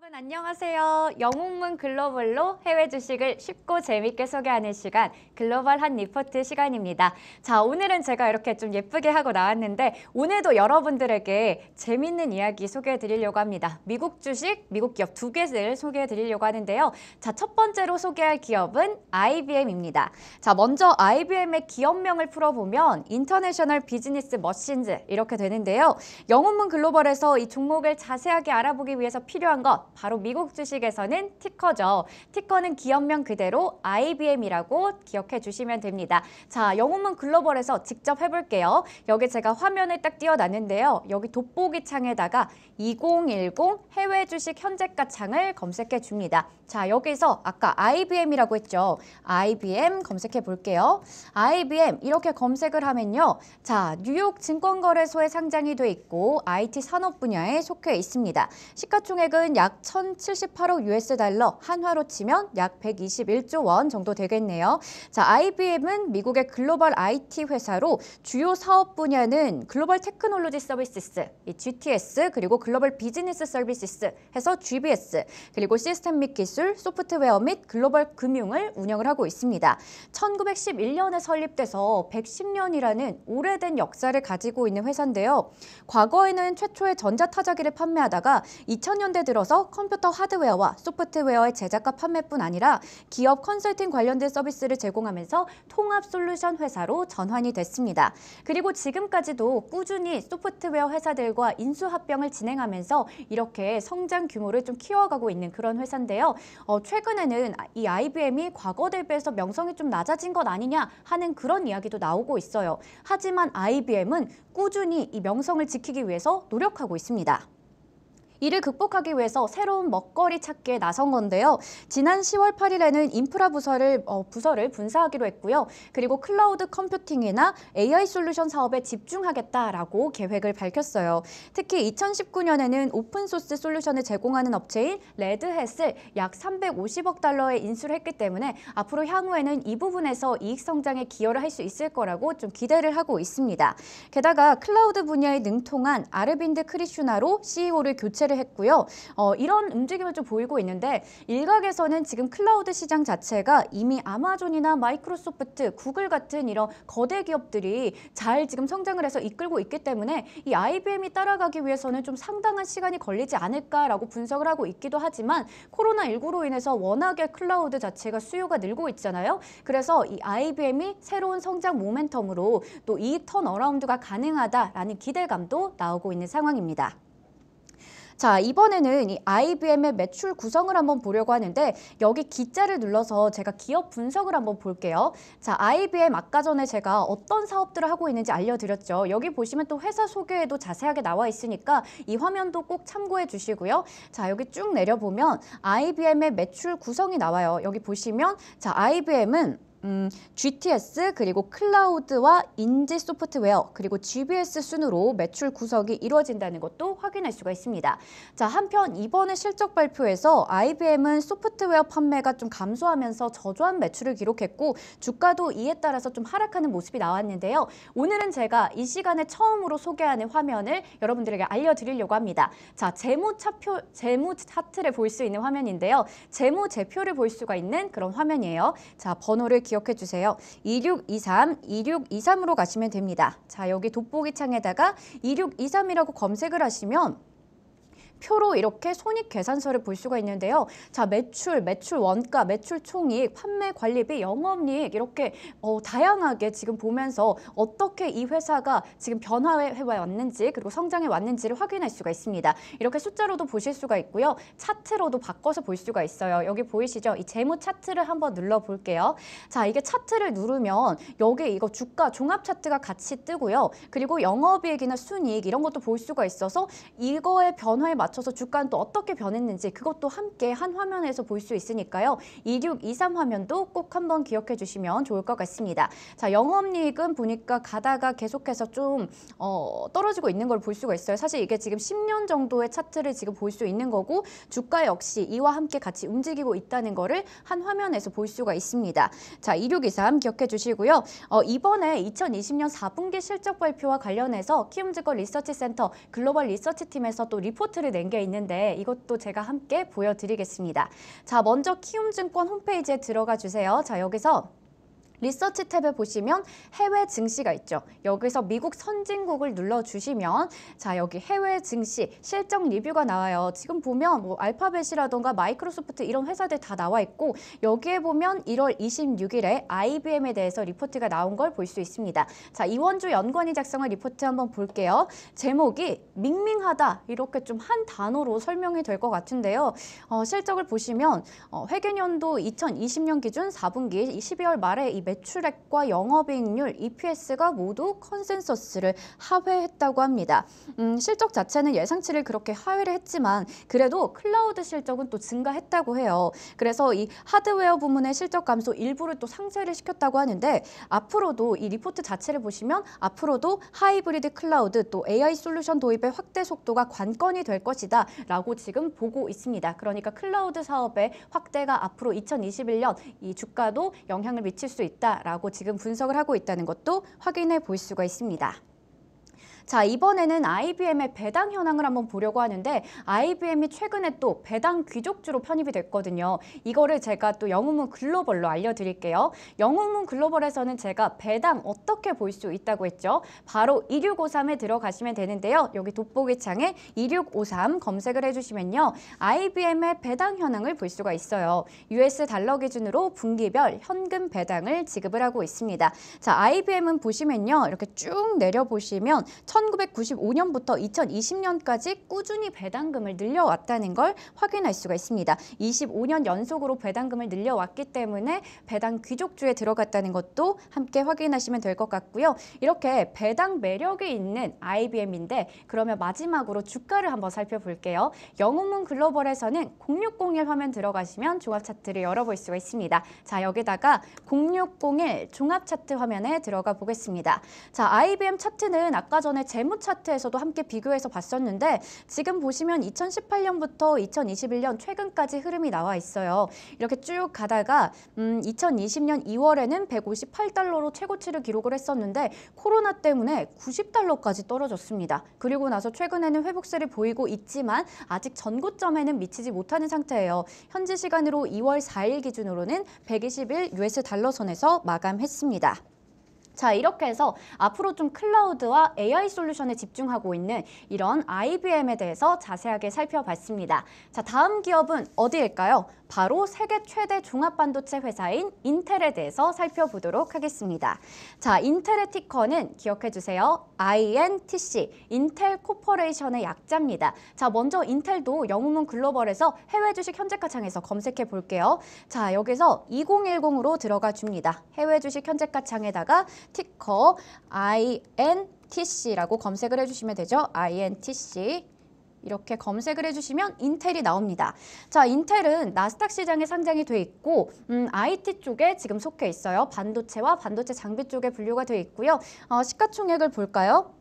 여러분 안녕하세요. 영웅문 글로벌로 해외 주식을 쉽고 재밌게 소개하는 시간 글로벌 한 리포트 시간입니다. 자 오늘은 제가 이렇게 좀 예쁘게 하고 나왔는데 오늘도 여러분들에게 재밌는 이야기 소개해 드리려고 합니다. 미국 주식, 미국 기업 두 개를 소개해 드리려고 하는데요. 자 첫 번째로 소개할 기업은 IBM입니다. 자 먼저 IBM의 기업명을 풀어보면 인터내셔널 비즈니스 머신즈 이렇게 되는데요. 영웅문 글로벌에서 이 종목을 자세하게 알아보기 위해서 필요한 것 바로 미국 주식에서는 티커죠. 티커는 기업명 그대로 IBM이라고 기억해 주시면 됩니다. 자, 영웅문 글로벌에서 직접 해볼게요. 여기 제가 화면을 딱 띄워놨는데요. 여기 돋보기 창에다가 2010 해외 주식 현재가 창을 검색해 줍니다. 자, 여기서 아까 IBM이라고 했죠. IBM 검색해 볼게요. IBM 이렇게 검색을 하면요. 자, 뉴욕 증권거래소에 상장이 돼 있고 IT 산업 분야에 속해 있습니다. 시가총액은 약 1078억 US 달러, 한화로 치면 약 121조 원 정도 되겠네요. 자, IBM은 미국의 글로벌 IT 회사로 주요 사업 분야는 글로벌 테크놀로지 서비스, GTS 그리고 글로벌 비즈니스 서비스 해서 GBS 그리고 시스템 및 기술, 소프트웨어 및 글로벌 금융을 운영을 하고 있습니다. 1911년에 설립돼서 110년이라는 오래된 역사를 가지고 있는 회사인데요. 과거에는 최초의 전자타자기를 판매하다가 2000년대 들어서 컴퓨터 하드웨어와 소프트웨어의 제작과 판매뿐 아니라 기업 컨설팅 관련된 서비스를 제공하면서 통합 솔루션 회사로 전환이 됐습니다. 그리고 지금까지도 꾸준히 소프트웨어 회사들과 인수합병을 진행 발생하면서 이렇게 성장 규모를 좀 키워가고 있는 그런 회사인데요. 어, 최근에는 이 IBM이 과거 대비해서 명성이 좀 낮아진 것 아니냐 하는 그런 이야기도 나오고 있어요. 하지만 IBM은 꾸준히 이 명성을 지키기 위해서 노력하고 있습니다. 이를 극복하기 위해서 새로운 먹거리 찾기에 나선 건데요. 지난 10월 8일에는 인프라 부서를 어, 부서를 분사하기로 했고요. 그리고 클라우드 컴퓨팅이나 AI 솔루션 사업에 집중하겠다라고 계획을 밝혔어요. 특히 2019년에는 오픈 소스 솔루션을 제공하는 업체인 레드햇을 약 350억 달러에 인수를 했기 때문에 앞으로 향후에는 이 부분에서 이익 성장에 기여를 할 수 있을 거라고 좀 기대를 하고 있습니다. 게다가 클라우드 분야에 능통한 아르빈드 크리슈나로 CEO를 교체 상회를 했고요. 어, 이런 움직임을 좀 보이고 있는데 일각에서는 지금 클라우드 시장 자체가 이미 아마존이나 마이크로소프트, 구글 같은 이런 거대 기업들이 잘 지금 성장을 해서 이끌고 있기 때문에 이 IBM이 따라가기 위해서는 좀 상당한 시간이 걸리지 않을까라고 분석을 하고 있기도 하지만 코로나19로 인해서 워낙에 클라우드 자체가 수요가 늘고 있잖아요. 그래서 이 IBM이 새로운 성장 모멘텀으로 또 이 턴어라운드가 가능하다라는 기대감도 나오고 있는 상황입니다. 자, 이번에는 이 IBM의 매출 구성을 한번 보려고 하는데 여기 기자를 눌러서 제가 기업 분석을 한번 볼게요. 자, IBM 아까 전에 제가 어떤 사업들을 하고 있는지 알려드렸죠. 여기 보시면 또 회사 소개에도 자세하게 나와 있으니까 이 화면도 꼭 참고해 주시고요. 자, 여기 쭉 내려보면 IBM의 매출 구성이 나와요. 여기 보시면 자, IBM은 음, GTS 그리고 클라우드와 인지 소프트웨어 그리고 GBS 순으로 매출 구석이 이루어진다는 것도 확인할 수가 있습니다. 자 한편 이번에 실적 발표에서 IBM은 소프트웨어 판매가 좀 감소하면서 저조한 매출을 기록했고 주가도 이에 따라서 좀 하락하는 모습이 나왔는데요. 오늘은 제가 이 시간에 처음으로 소개하는 화면을 여러분들에게 알려드리려고 합니다. 자 재무 차표 재무 차트를 볼 수 있는 화면인데요. 재무 제표를 볼 수가 있는 그런 화면이에요. 자 번호를 기억해 주세요. 2623, 2623으로 가시면 됩니다. 자, 여기 돋보기 창에다가 2623이라고 검색을 하시면 표로 이렇게 손익 계산서를 볼 수가 있는데요. 자, 매출, 매출 원가, 매출 총이익, 판매 관리비, 영업이익 이렇게 어, 다양하게 지금 보면서 어떻게 이 회사가 지금 변화해 왔는지 그리고 성장해 왔는지를 확인할 수가 있습니다. 이렇게 숫자로도 보실 수가 있고요. 차트로도 바꿔서 볼 수가 있어요. 여기 보이시죠? 이 재무 차트를 한번 눌러 볼게요. 자, 이게 차트를 누르면 여기 이거 주가 종합 차트가 같이 뜨고요. 그리고 영업이익이나 순이익 이런 것도 볼 수가 있어서 이거의 변화에 맞 맞춰서 주가는 또 어떻게 변했는지 그것도 함께 한 화면에서 볼 수 있으니까요. 2623 화면도 꼭 한번 기억해 주시면 좋을 것 같습니다. 자, 영업이익은 보니까 가다가 계속해서 좀 어, 떨어지고 있는 걸 볼 수가 있어요. 사실 이게 지금 10년 정도의 차트를 지금 볼 수 있는 거고 주가 역시 이와 함께 같이 움직이고 있다는 거를 한 화면에서 볼 수가 있습니다. 자, 2623 기억해 주시고요. 어, 이번에 2020년 4분기 실적 발표와 관련해서 키움증권 리서치 센터 글로벌 리서치 팀에서 또 리포트를 낸게 있는데 이것도 제가 함께 보여드리겠습니다. 자, 먼저 키움증권 홈페이지에 들어가 주세요. 자, 여기서 리서치 탭에 보시면 해외 증시가 있죠. 여기서 미국 선진국을 눌러주시면 자 여기 해외 증시 실적 리뷰가 나와요. 지금 보면 뭐 알파벳이라던가 마이크로소프트 이런 회사들 다 나와 있고 여기에 보면 1월 26일에 IBM에 대해서 리포트가 나온 걸 볼 수 있습니다. 자 이원주 연관이 작성한 리포트 한번 볼게요. 제목이 밍밍하다 이렇게 좀 한 단어로 설명이 될 것 같은데요. 어, 실적을 보시면 어, 회계년도 2020년 기준 4분기 12월 말에 이 매출액과 영업이익률, EPS가 모두 컨센서스를 하회했 했다고 합니다. 음, 실적 자체는 예상치를 그렇게 하회를 했지만 그래도 클라우드 실적은 또 증가했다고 해요. 그래서 이 하드웨어 부문의 실적 감소 일부를 또 상쇄를 시켰다고 하는데 앞으로도 이 리포트 자체를 보시면 앞으로도 하이브리드 클라우드 또 AI 솔루션 도입의 확대 속도가 관건이 될 것이다 라고 지금 보고 있습니다. 그러니까 클라우드 사업의 확대가 앞으로 2021년 이 주가도 영향을 미칠 수 있다라고 지금 분석을 하고 있다는 것도 확인해 볼 수가 있습니다. 자, 이번에는 IBM의 배당 현황을 한번 보려고 하는데 IBM이 최근에 또 배당 귀족주로 편입이 됐거든요. 이거를 제가 또 영웅문 글로벌로 알려드릴게요. 영웅문 글로벌에서는 제가 배당 어떻게 볼 수 있다고 했죠? 바로 2653에 들어가시면 되는데요. 여기 돋보기 창에 2653 검색을 해주시면요. IBM의 배당 현황을 볼 수가 있어요. US 달러 기준으로 분기별 현금 배당을 지급을 하고 있습니다. 자, IBM은 보시면요. 이렇게 쭉 내려보시면 1995년부터 2020년까지 꾸준히 배당금을 늘려왔다는 걸 확인할 수가 있습니다. 25년 연속으로 배당금을 늘려왔기 때문에 배당 귀족주에 들어갔다는 것도 함께 확인하시면 될 것 같고요. 이렇게 배당 매력이 있는 IBM인데 그러면 마지막으로 주가를 한번 살펴볼게요. 영웅문 글로벌에서는 0601 화면 들어가시면 종합 차트를 열어볼 수가 있습니다. 자 여기다가 0601 종합 차트 화면에 들어가 보겠습니다. 자 IBM 차트는 아까 전에 재무 차트에서도 함께 비교해서 봤었는데 지금 보시면 2018년부터 2021년 최근까지 흐름이 나와 있어요. 이렇게 쭉 가다가 음, 2020년 2월에는 158달러로 최고치를 기록을 했었는데 코로나 때문에 90달러까지 떨어졌습니다. 그리고 나서 최근에는 회복세를 보이고 있지만 아직 전고점에는 미치지 못하는 상태예요. 현지 시간으로 2월 4일 기준으로는 121 US 달러 선에서 마감했습니다. 자 이렇게 해서 앞으로 좀 클라우드와 AI 솔루션에 집중하고 있는 이런 IBM에 대해서 자세하게 살펴봤습니다. 자 다음 기업은 어디일까요? 바로 세계 최대 종합반도체 회사인 인텔에 대해서 살펴보도록 하겠습니다. 자 인텔의 티커는 기억해주세요. INTC, 인텔 코퍼레이션의 약자입니다. 자, 먼저 인텔도 영웅문 글로벌에서 해외 주식 현재가창에서 검색해 볼게요. 자, 여기서 2010으로 들어가 줍니다. 해외 주식 현재가창에다가 티커 INTC라고 검색을 해주시면 되죠. INTC. 이렇게 검색을 해주시면 인텔이 나옵니다. 자, 인텔은 나스닥 시장에 상장이 돼 있고 음, IT 쪽에 지금 속해 있어요. 반도체와 반도체 장비 쪽에 분류가 돼 있고요. 어, 시가총액을 볼까요?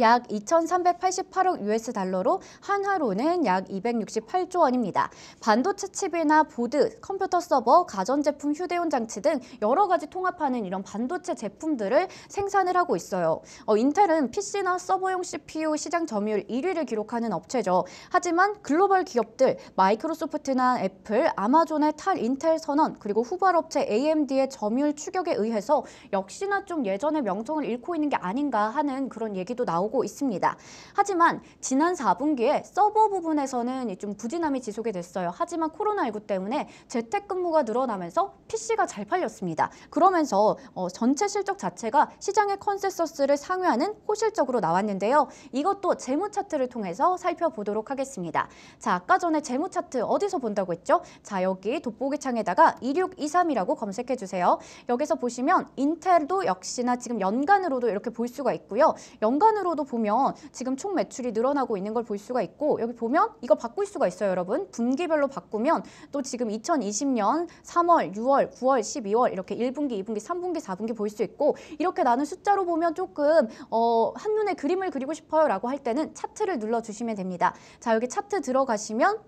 약 2,388억 US 달러로 한화로는 약 268조 원입니다. 반도체 칩이나 보드, 컴퓨터 서버, 가전제품 휴대용 장치 등 여러 가지 통합하는 이런 반도체 제품들을 생산을 하고 있어요. 어, 인텔은 PC나 서버용 CPU 시장 점유율 1위를 기록하는 업체죠. 하지만 글로벌 기업들 마이크로소프트나 애플, 아마존의 탈 인텔 선언 그리고 후발 업체 AMD의 점유율 추격에 의해서 역시나 좀 예전의 명성을 잃고 있는 게 아닌가 하는 그런 얘기도 나오고 나오고 있습니다. 하지만 지난 4분기에 서버 부분에서는 좀 부진함이 지속이 됐어요. 하지만 코로나19 때문에 재택근무가 늘어나면서 PC가 잘 팔렸습니다. 그러면서 어, 전체 실적 자체가 시장의 컨센서스를 상회하는 호실적으로 나왔는데요. 이것도 재무 차트를 통해서 살펴보도록 하겠습니다. 자, 아까 전에 재무 차트 어디서 본다고 했죠? 자, 여기 돋보기 창에다가 2623이라고 검색해 주세요. 여기서 보시면 인텔도 역시나 지금 연간으로도 이렇게 볼 수가 있고요. 연간으로도 쪽도 보면 지금 총 매출이 늘어나고 있는 걸 볼 수가 있고 여기 보면 이거 바꿀 수가 있어요 여러분 분기별로 바꾸면 또 지금 2020년 3월, 6월, 9월, 12월 이렇게 1분기, 2분기, 3분기, 4분기 볼 수 있고 이렇게 나는 숫자로 보면 조금 어, 한눈에 그림을 그리고 싶어요 라고 할 때는 차트를 눌러주시면 됩니다 자 여기 차트 들어가시면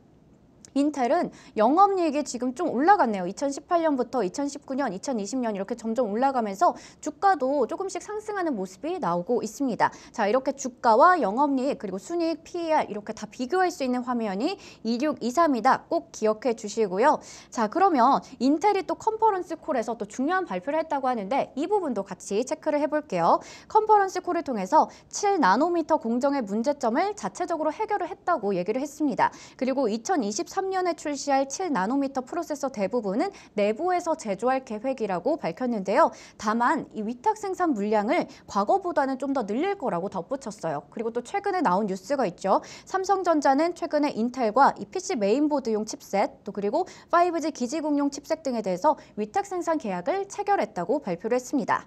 인텔은 영업이익이 지금 좀 올라갔네요. 2018년부터 2019년, 2020년 이렇게 점점 올라가면서 주가도 조금씩 상승하는 모습이 나오고 있습니다. 자 이렇게 주가와 영업이익 그리고 순이익 PER 이렇게 다 비교할 수 있는 화면이 2623이다. 꼭 기억해 주시고요. 자 그러면 인텔이 또 컨퍼런스 콜에서 또 중요한 발표를 했다고 하는데 이 부분도 같이 체크를 해볼게요. 컨퍼런스 콜을 통해서 7나노미터 공정의 문제점을 자체적으로 해결을 했다고 얘기를 했습니다. 그리고 2023 2 3년에 출시할 7나노미터 프로세서 대부분은 내부에서 제조할 계획이라고 밝혔는데요. 다만 이 위탁 생산 물량을 과거보다는 좀 더 늘릴 거라고 덧붙였어요. 그리고 또 최근에 나온 뉴스가 있죠. 삼성전자는 최근에 인텔과 이 PC 메인보드용 칩셋 또 그리고 5G 기지국용 칩셋 등에 대해서 위탁 생산 계약을 체결했다고 발표를 했습니다.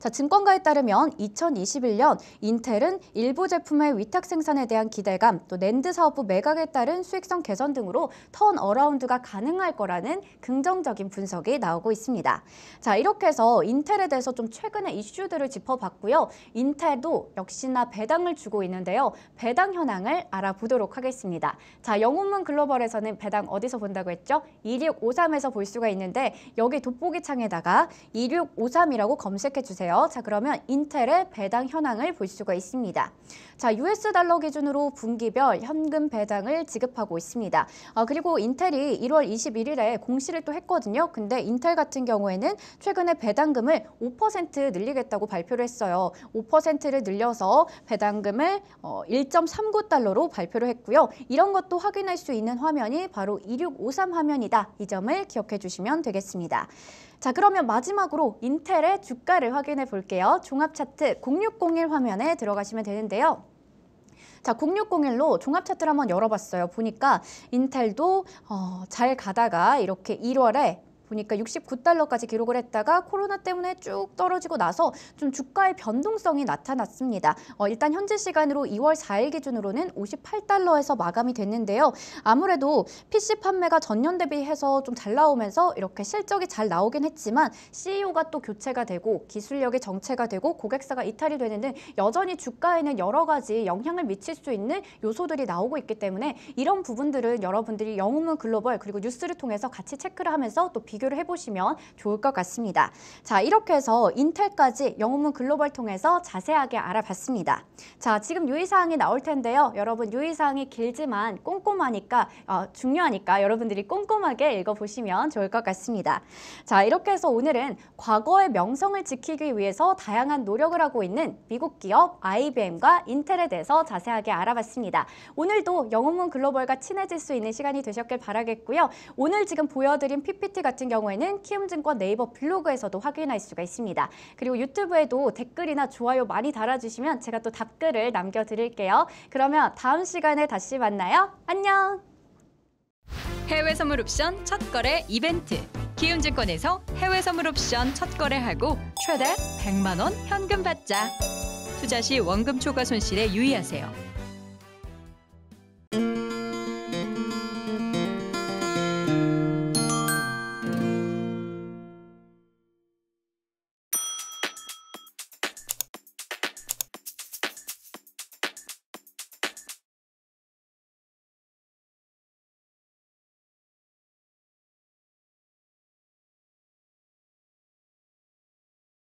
자, 증권가에 따르면 2021년 인텔은 일부 제품의 위탁 생산에 대한 기대감, 또 낸드 사업부 매각에 따른 수익성 개선 등으로 턴 어라운드가 가능할 거라는 긍정적인 분석이 나오고 있습니다. 자, 이렇게 해서 인텔에 대해서 좀 최근의 이슈들을 짚어봤고요. 인텔도 역시나 배당을 주고 있는데요. 배당 현황을 알아보도록 하겠습니다. 자, 영웅문 글로벌에서는 배당 어디서 본다고 했죠? 2653에서 볼 수가 있는데 여기 돋보기 창에다가 2653이라고 검색해 주세요. 거예요. 자, 그러면 인텔의 배당 현황을 볼 수가 있습니다. 자, US 달러 기준으로 분기별 현금 배당을 지급하고 있습니다. 어, 그리고 인텔이 1월 21일에 공시를 또 했거든요. 근데 인텔 같은 경우에는 최근에 배당금을 5% 늘리겠다고 발표를 했어요. 5%를 늘려서 배당금을 어, 1.39달러로 발표를 했고요. 이런 것도 확인할 수 있는 화면이 바로 2653 화면이다. 이 점을 기억해 주시면 되겠습니다. 자, 그러면 마지막으로 인텔의 주가를 확인해 확인해 볼게요. 종합 차트 0601 화면에 들어가시면 되는데요. 자, 0601로 종합 차트를 한번 열어봤어요. 보니까 인텔도 어, 잘 가다가 이렇게 1월에 보니까 69달러까지 기록을 했다가 코로나 때문에 쭉 떨어지고 나서 좀 주가의 변동성이 나타났습니다. 어, 일단 현재 시간으로 2월 4일 기준으로는 58달러에서 마감이 됐는데요. 아무래도 PC 판매가 전년 대비해서 좀 잘 나오면서 이렇게 실적이 잘 나오긴 했지만 CEO가 또 교체가 되고 기술력의 정체가 되고 고객사가 이탈이 되는 등 여전히 주가에는 여러 가지 영향을 미칠 수 있는 요소들이 나오고 있기 때문에 이런 부분들을 여러분들이 영웅은 글로벌 그리고 뉴스를 통해서 같이 체크를 하면서 또 비교 비교를 해보시면 좋을 것 같습니다. 자, 이렇게 해서 인텔까지 영웅문 글로벌 통해서 자세하게 알아봤습니다. 자, 지금 유의사항이 나올 텐데요. 여러분 유의사항이 길지만 꼼꼼하니까 어, 중요하니까 여러분들이 꼼꼼하게 읽어보시면 좋을 것 같습니다. 자, 이렇게 해서 오늘은 과거의 명성을 지키기 위해서 다양한 노력을 하고 있는 미국 기업 IBM과 인텔에 대해서 자세하게 알아봤습니다. 오늘도 영웅문 글로벌과 친해질 수 있는 시간이 되셨길 바라겠고요. 오늘 지금 보여드린 PPT 같은 경우에는 키움증권 네이버 블로그에서도 확인할 수가 있습니다. 그리고 유튜브에도 댓글이나 좋아요 많이 달아주시면 제가 또 답글을 남겨드릴게요. 그러면 다음 시간에 다시 만나요. 안녕! 해외 선물 옵션 첫 거래 이벤트 키움증권에서 해외 선물 옵션 첫 거래하고 최대 100만 원 현금 받자. 투자 시 원금 초과 손실에 유의하세요.